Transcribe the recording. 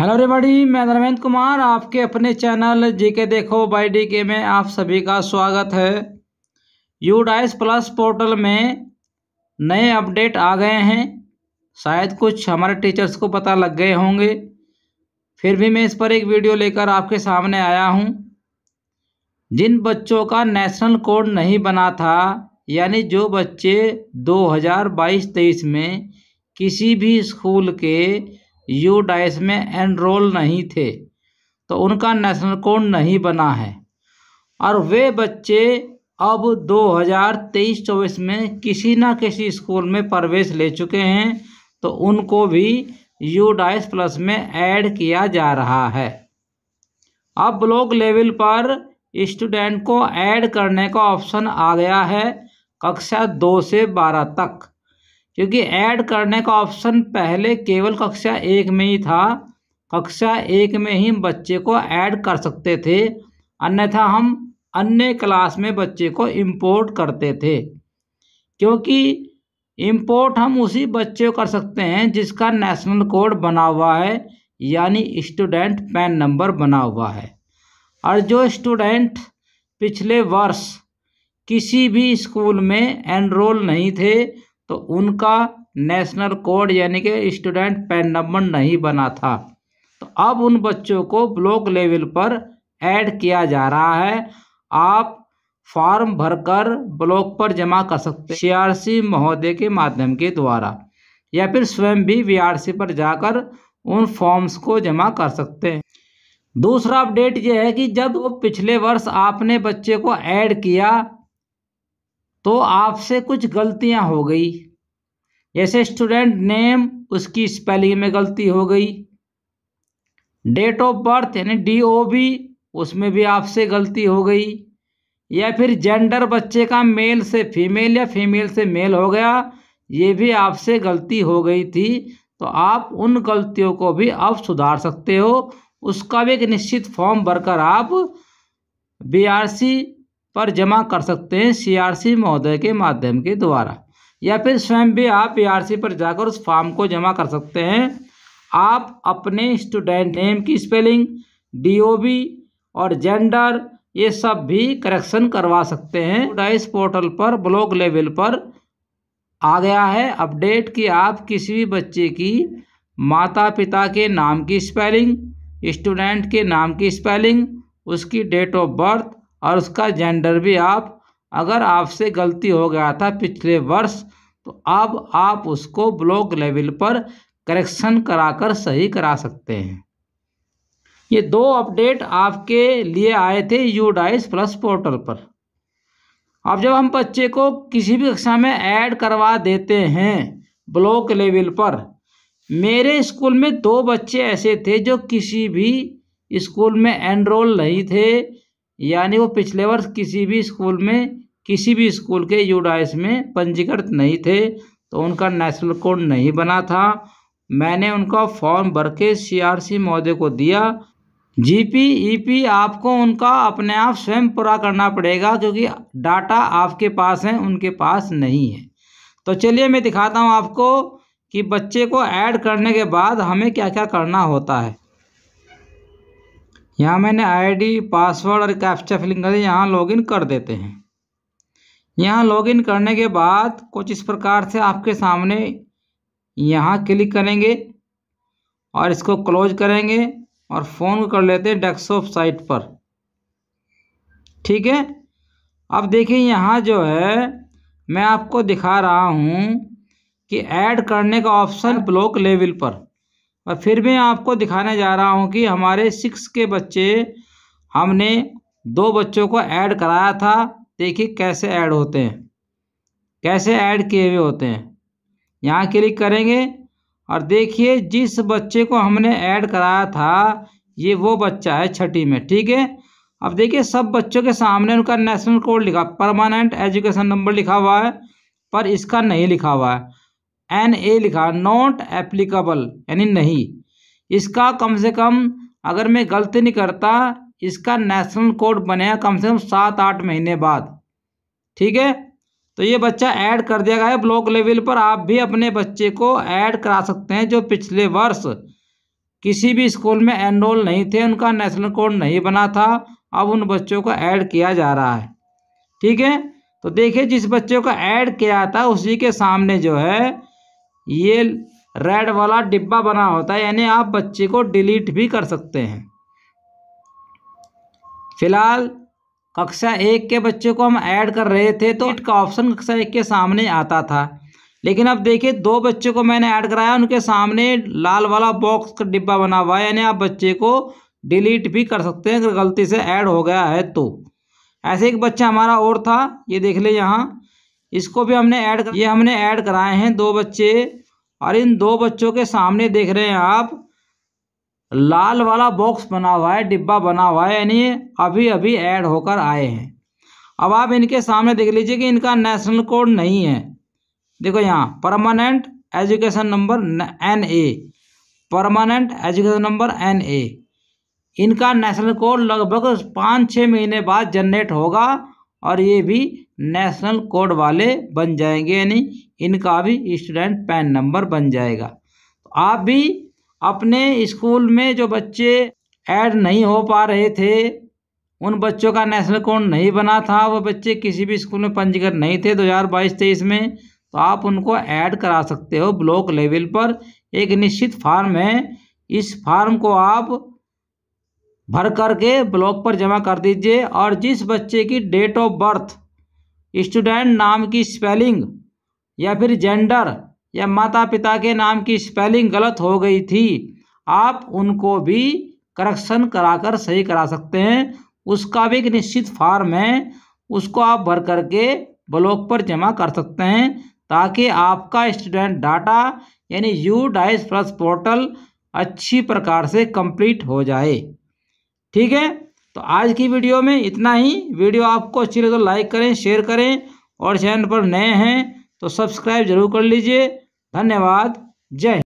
hello रेबाड़ी मैं धर्मेंद्र कुमार आपके अपने चैनल जी के देखो बाई डी के में आप सभी का स्वागत है यूडाइस प्लस पोर्टल में नए अपडेट आ गए हैं शायद कुछ हमारे टीचर्स को पता लग गए होंगे फिर भी मैं इस पर एक वीडियो लेकर आपके सामने आया हूं जिन बच्चों का नेशनल कोड नहीं बना था यानी जो बच्चे 2022 हज़ार में किसी भी स्कूल के यू डाइस में एनरोल नहीं थे तो उनका नेशनल कोड नहीं बना है और वे बच्चे अब 2023-24 में किसी ना किसी स्कूल में प्रवेश ले चुके हैं तो उनको भी यू डाइस प्लस में ऐड किया जा रहा है अब ब्लॉक लेवल पर स्टूडेंट को ऐड करने का ऑप्शन आ गया है कक्षा दो से बारह तक क्योंकि ऐड करने का ऑप्शन पहले केवल कक्षा एक में ही था कक्षा एक में ही बच्चे को ऐड कर सकते थे अन्यथा हम अन्य क्लास में बच्चे को इम्पोर्ट करते थे क्योंकि इम्पोर्ट हम उसी बच्चे को कर सकते हैं जिसका नेशनल कोड बना हुआ है यानी स्टूडेंट पैन नंबर बना हुआ है और जो स्टूडेंट पिछले वर्ष किसी भी स्कूल में एनरोल नहीं थे तो उनका नेशनल कोड यानी कि स्टूडेंट पैन नंबर नहीं बना था तो अब उन बच्चों को ब्लॉक लेवल पर ऐड किया जा रहा है आप फॉर्म भरकर ब्लॉक पर जमा कर सकते सीआरसी महोदय के माध्यम के द्वारा या फिर स्वयं भी वीआरसी पर जाकर उन फॉर्म्स को जमा कर सकते हैं दूसरा अपडेट यह है कि जब पिछले वर्ष आपने बच्चे को ऐड किया तो आपसे कुछ गलतियां हो गई जैसे स्टूडेंट नेम उसकी स्पेलिंग में गलती हो गई डेट ऑफ बर्थ यानी डी ओ बी उसमें भी आपसे गलती हो गई या फिर जेंडर बच्चे का मेल से फीमेल या फीमेल से मेल हो गया ये भी आपसे गलती हो गई थी तो आप उन गलतियों को भी अब सुधार सकते हो उसका भी एक निश्चित फॉर्म भरकर आप बी आर सी पर जमा कर सकते हैं सीआरसी महोदय के माध्यम के द्वारा या फिर स्वयं भी आप पी पर जाकर उस फॉर्म को जमा कर सकते हैं आप अपने स्टूडेंट नेम की स्पेलिंग डी और जेंडर ये सब भी करेक्शन करवा सकते हैं डाइस पोर्टल पर ब्लॉक लेवल पर आ गया है अपडेट कि आप किसी भी बच्चे की माता पिता के नाम की स्पेलिंग स्टूडेंट के नाम की स्पेलिंग उसकी डेट ऑफ बर्थ और उसका जेंडर भी आप अगर आपसे गलती हो गया था पिछले वर्ष तो अब आप उसको ब्लॉक लेवल पर करेक्शन कराकर सही करा सकते हैं ये दो अपडेट आपके लिए आए थे यू डाइस प्लस पोर्टल पर अब जब हम बच्चे को किसी भी कक्षा में ऐड करवा देते हैं ब्लॉक लेवल पर मेरे स्कूल में दो बच्चे ऐसे थे जो किसी भी स्कूल में एनरोल नहीं थे यानी वो पिछले वर्ष किसी भी स्कूल में किसी भी स्कूल के यूडाइस में पंजीकृत नहीं थे तो उनका नेशनल कोड नहीं बना था मैंने उनका फॉर्म भर के सी महोदय को दिया जीपी पी आपको उनका अपने आप स्वयं पूरा करना पड़ेगा क्योंकि डाटा आपके पास है उनके पास नहीं है तो चलिए मैं दिखाता हूँ आपको कि बच्चे को ऐड करने के बाद हमें क्या क्या करना होता है यहाँ मैंने आईडी पासवर्ड और कैप्चा फिलिंग कर दी यहाँ लॉगिन कर देते हैं यहाँ लॉगिन करने के बाद कुछ इस प्रकार से आपके सामने यहाँ क्लिक करेंगे और इसको क्लोज करेंगे और फ़ोन कर लेते हैं डेस्कटॉप साइट पर ठीक है अब देखिए यहाँ जो है मैं आपको दिखा रहा हूँ कि ऐड करने का ऑप्शन ब्लॉक लेवल पर और फिर मैं आपको दिखाने जा रहा हूँ कि हमारे सिक्स के बच्चे हमने दो बच्चों को ऐड कराया था देखिए कैसे ऐड होते हैं कैसे ऐड किए हुए होते हैं यहाँ क्लिक करेंगे और देखिए जिस बच्चे को हमने ऐड कराया था ये वो बच्चा है छठी में ठीक है अब देखिए सब बच्चों के सामने उनका नेशनल कोड लिखा परमानेंट एजुकेशन नंबर लिखा हुआ है पर इसका नहीं लिखा हुआ है एन ए लिखा नॉट एप्लीकेबल यानी नहीं इसका कम से कम अगर मैं गलती नहीं करता इसका नेशनल कोड बनेगा कम से कम सात आठ महीने बाद ठीक है तो ये बच्चा ऐड कर दिया गया है ब्लॉक लेवल पर आप भी अपने बच्चे को ऐड करा सकते हैं जो पिछले वर्ष किसी भी स्कूल में एनरोल नहीं थे उनका नेशनल कोड नहीं बना था अब उन बच्चों को ऐड किया जा रहा है ठीक है तो देखिए जिस बच्चे को ऐड किया था उसी के सामने जो है ये रेड वाला डिब्बा बना होता है यानी आप बच्चे को डिलीट भी कर सकते हैं फिलहाल कक्षा एक के बच्चे को हम ऐड कर रहे थे तो इसका ऑप्शन कक्षा एक के सामने आता था लेकिन अब देखिए दो बच्चे को मैंने ऐड कराया उनके सामने लाल वाला बॉक्स का डिब्बा बना हुआ है यानी आप बच्चे को डिलीट भी कर सकते हैं अगर गलती से ऐड हो गया है तो ऐसे एक बच्चा हमारा और था ये देख ले यहाँ इसको भी हमने ऐड ये हमने ऐड कराए हैं दो बच्चे और इन दो बच्चों के सामने देख रहे हैं आप लाल वाला बॉक्स बना हुआ है डिब्बा बना हुआ है यानी अभी अभी ऐड होकर आए हैं अब आप इनके सामने देख लीजिए कि इनका नेशनल कोड नहीं है देखो यहाँ permanent education number N A permanent education number N A इनका नेशनल कोड लगभग पाँच छः महीने बाद जनरेट होगा और ये भी नेशनल कोड वाले बन जाएंगे यानी इनका भी स्टूडेंट पैन नंबर बन जाएगा तो आप भी अपने स्कूल में जो बच्चे ऐड नहीं हो पा रहे थे उन बच्चों का नेशनल कोड नहीं बना था वो बच्चे किसी भी स्कूल में पंजीकृत नहीं थे 2022 तेईस में तो आप उनको ऐड करा सकते हो ब्लॉक लेवल पर एक निश्चित फार्म है इस फार्म को आप भर करके ब्लॉक पर जमा कर दीजिए और जिस बच्चे की डेट ऑफ बर्थ स्टूडेंट नाम की स्पेलिंग या फिर जेंडर या माता पिता के नाम की स्पेलिंग गलत हो गई थी आप उनको भी करेक्शन कराकर सही करा सकते हैं उसका भी एक निश्चित फार्म है उसको आप भर करके ब्लॉक पर जमा कर सकते हैं ताकि आपका स्टूडेंट डाटा यानी यू डाइस प्लस पोर्टल अच्छी प्रकार से कंप्लीट हो जाए ठीक है तो आज की वीडियो में इतना ही वीडियो आपको अच्छी लगे तो लाइक करें शेयर करें और चैनल पर नए हैं तो सब्सक्राइब जरूर कर लीजिए धन्यवाद जय